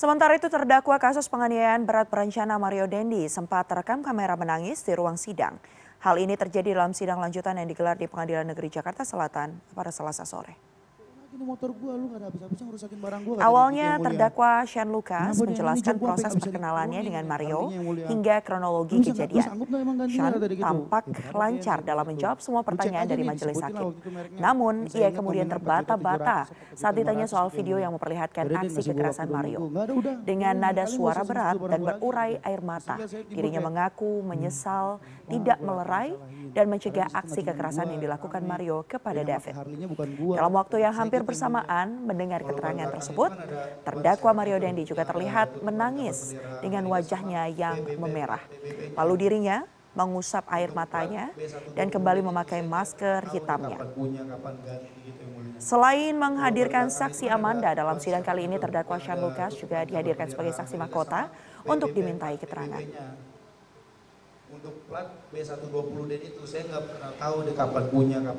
Sementara itu terdakwa kasus penganiayaan berat perencana Mario Dendi sempat terekam kamera menangis di ruang sidang. Hal ini terjadi dalam sidang lanjutan yang digelar di Pengadilan Negeri Jakarta Selatan pada Selasa sore ini motor gua lu gak habis-habisnya ngerusakin barang gua. Awalnya terdakwa Shen Lucas menjelaskan proses perkenalannya dengan Mario hingga kronologi kejadian. Shen gitu? tampak lancar dalam menjawab semua pertanyaan dari majelis hakim. Namun, ia kemudian terbata-bata saat ditanya soal video yang memperlihatkan aksi kekerasan Mario. Dengan nada suara berat dan berurai air mata, dirinya mengaku hmm. menyesal tidak melerai dan mencegah aksi kekerasan yang dilakukan Mario kepada David. Dalam waktu yang hampir bersamaan mendengar keterangan tersebut, terdakwa Mario Dendi juga terlihat menangis dengan wajahnya yang memerah. Lalu dirinya mengusap air matanya dan kembali memakai masker hitamnya. Selain menghadirkan saksi Amanda dalam sidang kali ini terdakwa Sean Lucas juga dihadirkan sebagai saksi mahkota untuk dimintai keterangan. Untuk plat B120 d itu saya nggak pernah tahu di kapan punya, kapan